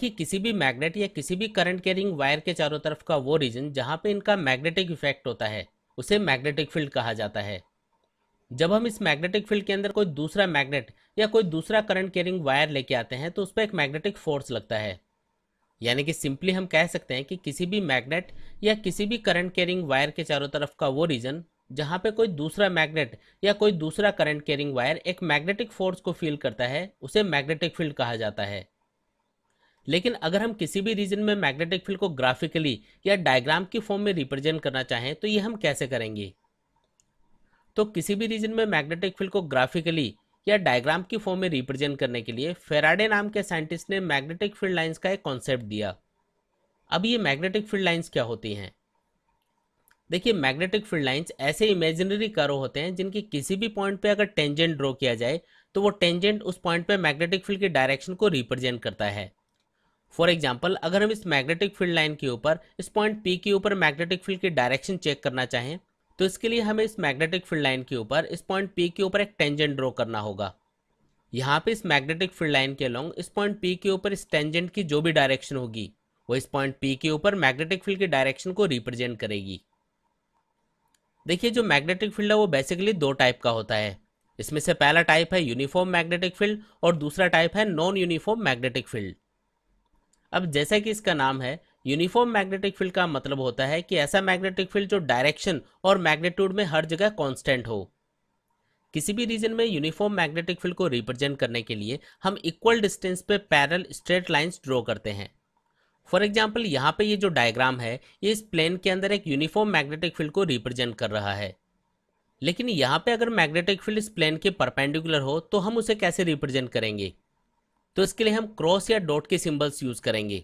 कि किसी भी मैग्नेट या किसी भी करंट कैरिंग वायर के चारों तरफ का वो रीजन जहाँ पे इनका मैग्नेटिक इफेक्ट होता है उसे मैग्नेटिक फील्ड कहा जाता है जब हम इस मैग्नेटिक फील्ड के अंदर कोई दूसरा मैग्नेट या कोई दूसरा करंट कैरिंग वायर लेके आते हैं तो उस पर एक मैग्नेटिक फोर्स लगता है यानी कि सिंपली हम कह सकते हैं कि किसी भी मैग्नेट या किसी भी करंट कैरिंग वायर के चारों तरफ का वो रीजन जहाँ पे कोई दूसरा मैग्नेट या कोई दूसरा करंट कैरिंग वायर एक मैग्नेटिक फोर्स को फील करता है उसे मैग्नेटिक फील्ड कहा जाता है लेकिन अगर हम किसी भी रीजन में मैग्नेटिक फील्ड को ग्राफिकली या डायग्राम की फॉर्म में रिप्रेजेंट करना चाहें तो ये हम कैसे करेंगे तो किसी भी रीजन में मैग्नेटिक फील्ड को ग्राफिकली या डायग्राम की फॉर्म में रिप्रेजेंट करने के लिए फेराडे नाम के साइंटिस्ट ने मैग्नेटिक फील्ड लाइन्स का एक कॉन्सेप्ट दिया अब ये मैग्नेटिक फील्ड लाइन्स क्या होती हैं देखिए मैग्नेटिक फील्ड लाइन्स ऐसे इमेजिनरी कर्व होते हैं जिनके किसी भी पॉइंट पे अगर टेंजेंट ड्रॉ किया जाए तो वो टेंजेंट उस पॉइंट पे मैग्नेटिक फील्ड की डायरेक्शन को रिप्रेजेंट करता है फॉर एग्जाम्पल अगर हम इस मैग्नेटिक फील्ड लाइन के ऊपर इस पॉइंट पी के ऊपर मैग्नेटिक फील्ड की डायरेक्शन चेक करना चाहें तो इसके लिए हमें इस मैग्नेटिक फील्ड लाइन के ऊपर इस पॉइंट पी के ऊपर एक टेंजेंट ड्रॉ करना होगा यहाँ पे इस मैग्नेटिक फील्ड लाइन के अलॉन्ग इस पॉइंट पी के ऊपर इस टेंजेंट की जो भी डायरेक्शन होगी वो इस पॉइंट पी के ऊपर मैग्नेटिक फील्ड की डायरेक्शन को रिप्रेजेंट करेगी देखिए जो मैग्नेटिक फील्ड है वो बेसिकली दो टाइप का होता है इसमें से पहला टाइप है यूनिफॉर्म मैग्नेटिक फील्ड और दूसरा टाइप है नॉन यूनिफॉर्म मैग्नेटिक फील्ड अब जैसा कि इसका नाम है यूनिफॉर्म मैग्नेटिक फील्ड का मतलब होता है कि ऐसा मैग्नेटिक फील्ड जो डायरेक्शन और मैग्नेट्यूड में हर जगह कांस्टेंट हो किसी भी रीजन में यूनिफॉर्म मैग्नेटिक फील्ड को रिप्रेजेंट करने के लिए हम इक्वल डिस्टेंस पे पैरल स्ट्रेट लाइंस ड्रॉ करते हैं फॉर एग्जाम्पल यहाँ पे ये जो डायग्राम है ये इस प्लेन के अंदर एक यूनिफॉर्म मैग्नेटिक फील्ड को रिप्रेजेंट कर रहा है लेकिन यहाँ पे अगर मैग्नेटिक फील्ड इस प्लेन के परपेंडिकुलर हो तो हम उसे कैसे रिप्रेजेंट करेंगे तो इसके लिए हम क्रॉस या डॉट के सिंबल्स यूज़ करेंगे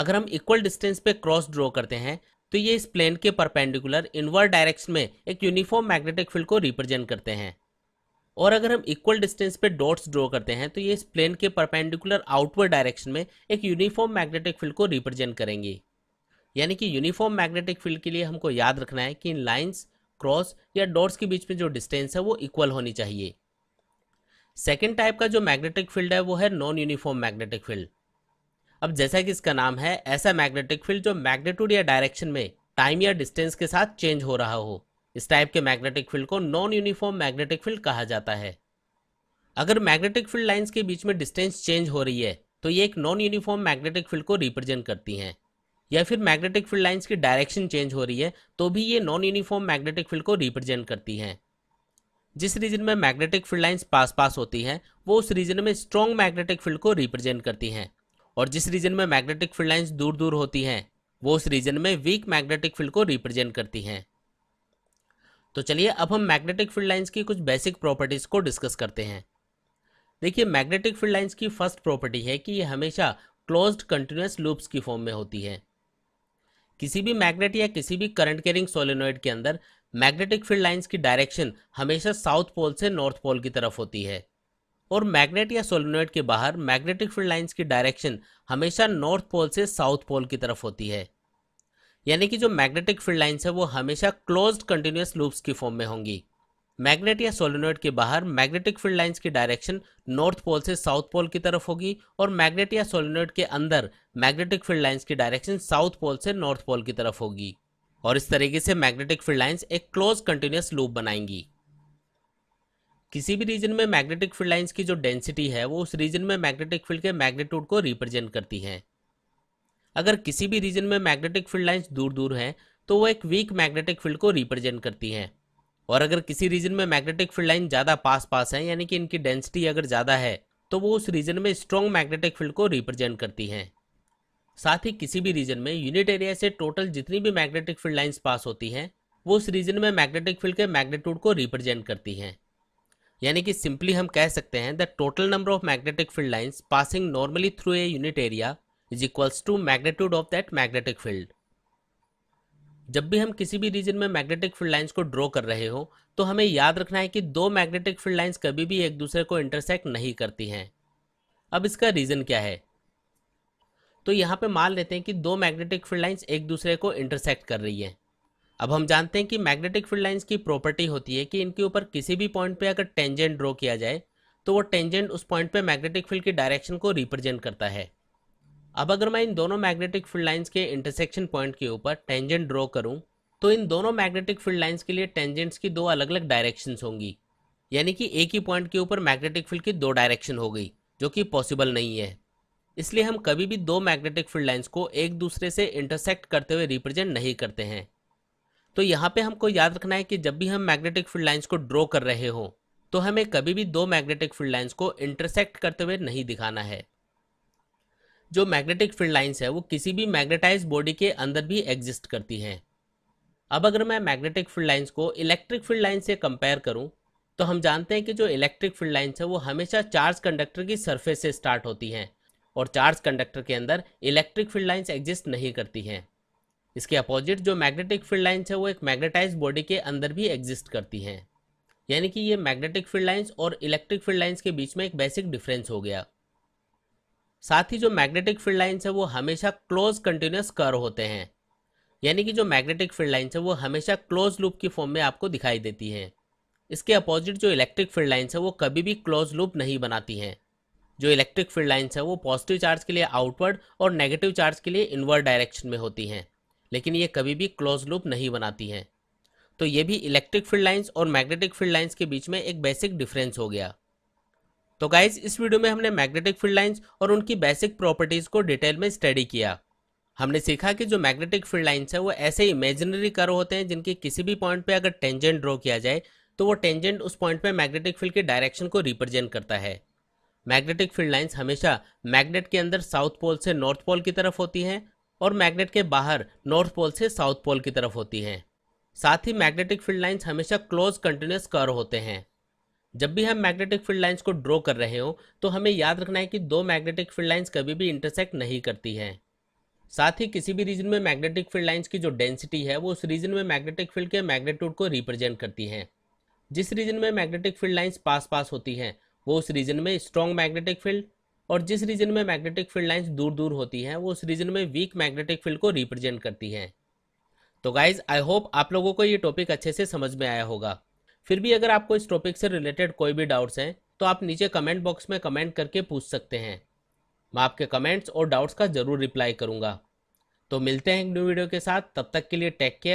अगर हम इक्वल डिस्टेंस पे क्रॉस ड्रॉ करते हैं तो ये इस प्लेन के परपेंडिकुलर इनवर्ड डायरेक्शन में एक यूनिफॉर्म मैग्नेटिक फील्ड को रिप्रेजेंट करते हैं और अगर हम इक्वल डिस्टेंस पे डॉट्स ड्रॉ करते हैं तो ये इस प्लेन के परपेंडिकुलर आउटवर्ड डायरेक्शन में एक यूनिफॉर्म मैग्नेटिक फील्ड को रिप्रेजेंट करेंगे यानी कि यूनिफॉर्म मैग्नेटिक फील्ड के लिए हमको याद रखना है कि इन लाइन्स क्रॉस या डॉट्स के बीच में जो डिस्टेंस है वो इक्वल होनी चाहिए सेकेंड टाइप का जो मैग्नेटिक फील्ड है वो है नॉन यूनिफॉर्म मैग्नेटिक फील्ड अब जैसा कि इसका नाम है ऐसा मैग्नेटिक फील्ड जो मैग्नेट्यूड या डायरेक्शन में टाइम या डिस्टेंस के साथ चेंज हो रहा हो इस टाइप के मैग्नेटिक फील्ड को नॉन यूनिफॉर्म मैग्नेटिक फील्ड कहा जाता है अगर मैग्नेटिक फील्ड लाइंस के बीच में डिस्टेंस चेंज हो रही है तो ये एक नॉन यूनिफॉर्म मैग्नेटिक फील्ड को रिप्रेजेंट करती हैं या फिर मैग्नेटिक फील्ड लाइंस की डायरेक्शन चेंज हो रही है तो भी ये नॉन यूनिफॉर्म मैग्नेटिक फील्ड को रिप्रेजेंट करती हैं जिस रीजन में मैग्नेटिक फील्ड लाइंस पास पास होती हैं वो उस रीजन में स्ट्रॉन्ग मैग्नेटिक फील्ड को रिप्रेजेंट करती हैं और जिस रीजन में मैग्नेटिक फील्ड लाइंस दूर दूर होती हैं वो उस रीजन में वीक मैग्नेटिक फील्ड को रिप्रेजेंट करती हैं तो चलिए अब हम मैग्नेटिक फील्ड लाइन्स की कुछ बेसिक प्रॉपर्टीज़ को डिस्कस करते हैं देखिए मैग्नेटिक फील्ड लाइन्स की फर्स्ट प्रॉपर्टी है कि ये हमेशा क्लोज कंटिन्यूस लूप्स की फॉर्म में होती है किसी भी मैग्नेट या किसी भी करंट कैरिंग सोलिनोइड के अंदर मैग्नेटिक फील्ड लाइंस की डायरेक्शन हमेशा साउथ पोल से नॉर्थ पोल की तरफ होती है और मैग्नेट या सोलेनोइड के बाहर मैग्नेटिक फील्ड लाइंस की डायरेक्शन हमेशा नॉर्थ पोल से साउथ पोल की तरफ होती है यानी कि जो मैग्नेटिक फील्ड लाइंस है वो हमेशा क्लोज्ड कंटिन्यूस लूप्स की फॉर्म में होंगी मैग्नेट या सोलेनोइड के बाहर मैग्नेटिक फील्ड लाइंस की डायरेक्शन नॉर्थ पोल से साउथ पोल की तरफ होगी और मैग्नेट या सोलेनोइड के अंदर मैग्नेटिक फील्ड लाइंस की डायरेक्शन साउथ पोल से नॉर्थ पोल की तरफ होगी और इस तरीके से मैग्नेटिक फील्ड लाइंस एक क्लोज कंटिन्यूस लूप बनाएंगी किसी भी रीजन में मैग्नेटिक फील्ड लाइंस की जो डेंसिटी है वो उस रीजन में मैग्नेटिक फील्ड के मैग्नेट्यूड को रिप्रेजेंट करती हैं अगर किसी भी रीजन में मैग्नेटिक फील्ड लाइंस दूर दूर हैं तो वो एक वीक मैग्नेटिक फील्ड को रिप्रेजेंट करती हैं और अगर किसी रीजन में मैग्नेटिक फील्ड लाइन ज़्यादा पास पास है यानी कि इनकी डेंसिटी अगर ज़्यादा है तो वो उस रीजन में स्ट्रॉन्ग मैग्नेटिक फील्ड को रिप्रेजेंट करती हैं साथ ही किसी भी रीजन में यूनिट एरिया से टोटल जितनी भी मैग्नेटिक फील्ड लाइंस पास होती हैं वो उस रीजन में मैग्नेटिक फील्ड के मैग्नेट्यूड को रिप्रेजेंट करती हैं यानी कि सिंपली हम कह सकते हैं the total number of magnetic field lines passing normally through a unit area is equals to magnitude of that magnetic field जब भी हम किसी भी रीजन में मैग्नेटिक फील्ड लाइन्स को ड्रॉ कर रहे हो तो हमें याद रखना है कि दो मैग्नेटिक फील्ड लाइन्स कभी भी एक दूसरे को इंटरसेक्ट नहीं करती हैं अब इसका रीज़न क्या है तो यहाँ पे मान लेते हैं कि दो मैग्नेटिक फील्ड लाइंस एक दूसरे को इंटरसेक्ट कर रही है अब हम जानते हैं कि मैग्नेटिक फील्ड लाइंस की प्रॉपर्टी होती है कि इनके ऊपर किसी भी पॉइंट पे अगर टेंजेंट ड्रॉ किया जाए तो वो टेंजेंट उस पॉइंट पे मैग्नेटिक फील्ड की डायरेक्शन को रिप्रेजेंट करता है अब अगर मैं इन दोनों मैग्नेटिक फील्ड लाइन्स के इंटरसेक्शन पॉइंट के ऊपर टेंजेंट ड्रॉ करूँ तो इन दोनों मैग्नेटिक फील्ड लाइन्स के लिए टेंजेंट्स की दो अलग अलग डायरेक्शन होंगी यानी कि एक ही पॉइंट के ऊपर मैग्नेटिक फील्ड की दो डायरेक्शन हो गई जो कि पॉसिबल नहीं है इसलिए हम कभी भी दो मैग्नेटिक फील्ड लाइंस को एक दूसरे से इंटरसेक्ट करते हुए रिप्रेजेंट नहीं करते हैं तो यहाँ पे हमको याद रखना है कि जब भी हम मैग्नेटिक फील्ड लाइंस को ड्रॉ कर रहे हो तो हमें कभी भी दो मैग्नेटिक फील्ड लाइंस को इंटरसेक्ट करते हुए नहीं दिखाना है जो मैग्नेटिक फील्ड लाइंस है वो किसी भी मैग्नेटाइज बॉडी के अंदर भी एग्जिस्ट करती हैं अब अगर मैं मैग्नेटिक फील्ड लाइंस को इलेक्ट्रिक फील्ड लाइन से कंपेयर करूँ तो हम जानते हैं कि जो इलेक्ट्रिक फील्ड लाइन्स है वो हमेशा चार्ज कंडक्टर की सरफेस से स्टार्ट होती हैं और चार्ज कंडक्टर के अंदर इलेक्ट्रिक फील्ड लाइन्स एग्जिस्ट नहीं करती हैं इसके अपोजिट जो मैग्नेटिक फील्ड लाइन्स है वो एक मैग्नेटाइज बॉडी के अंदर भी एग्जिस्ट करती हैं यानी कि ये मैग्नेटिक फील्ड लाइन्स और इलेक्ट्रिक फील्ड लाइन्स के बीच में एक बेसिक डिफरेंस हो गया साथ ही जो मैग्नेटिक फील्ड लाइन्स है वो हमेशा क्लोज कंटिन्यूस कर होते हैं यानी कि जो मैग्नेटिक फील्ड लाइन्स है वो हमेशा क्लोज लूप की फॉर्म में आपको दिखाई देती हैं इसके अपोजिट जो इलेक्ट्रिक फील्ड लाइन्स है वो कभी भी क्लोज लूप नहीं बनाती हैं जो इलेक्ट्रिक फील्ड लाइन्स हैं वो पॉजिटिव चार्ज के लिए आउटवर्ड और नेगेटिव चार्ज के लिए इनवर्ड डायरेक्शन में होती हैं लेकिन ये कभी भी क्लोज लूप नहीं बनाती हैं तो ये भी इलेक्ट्रिक फील्ड लाइन्स और मैग्नेटिक फील्ड लाइन्स के बीच में एक बेसिक डिफरेंस हो गया तो गाइज इस वीडियो में हमने मैग्नेटिक फील्ड लाइन्स और उनकी बेसिक प्रॉपर्टीज़ को डिटेल में स्टडी किया हमने सीखा कि जो मैग्नेटिक फील्ड लाइन्स है वो ऐसे इमेजिनरी कर होते हैं जिनके किसी भी पॉइंट पे अगर टेंजेंट ड्रॉ किया जाए तो वो टेंजेंट उस पॉइंट पे मैग्नेटिक फील्ड के डायरेक्शन को रिप्रेजेंट करता है मैग्नेटिक फील्ड लाइंस हमेशा मैग्नेट के अंदर साउथ पोल से नॉर्थ पोल की तरफ होती हैं और मैग्नेट के बाहर नॉर्थ पोल से साउथ पोल की तरफ होती हैं साथ ही मैग्नेटिक फील्ड लाइंस हमेशा क्लोज कंटिन्यूस कर होते हैं जब भी हम मैग्नेटिक फील्ड लाइंस को ड्रॉ कर रहे हो तो हमें याद रखना है कि दो मैग्नेटिक फील्ड लाइंस कभी भी इंटरसेक्ट नहीं करती हैं साथ ही किसी भी रीजन में मैग्नेटिक फील्ड लाइंस की जो डेंसिटी है वो उस रीजन में मैग्नेटिक फील्ड के मैग्नेट्यूड को रिप्रेजेंट करती हैं जिस रीजन में मैग्नेटिक फील्ड लाइंस पास पास होती हैं वो उस रीजन में स्ट्रॉन्ग मैग्नेटिक फील्ड और जिस रीजन में मैग्नेटिक फील्ड लाइंस दूर दूर होती हैं वो उस रीजन में वीक मैग्नेटिक फील्ड को रिप्रेजेंट करती हैं तो गाइज आई होप आप लोगों को ये टॉपिक अच्छे से समझ में आया होगा फिर भी अगर आपको इस टॉपिक से रिलेटेड कोई भी डाउट्स हैं तो आप नीचे कमेंट बॉक्स में कमेंट करके पूछ सकते हैं मैं आपके कमेंट्स और डाउट्स का जरूर रिप्लाई करूंगा तो मिलते हैं एक न्यू वीडियो के साथ तब तक के लिए टेक केयर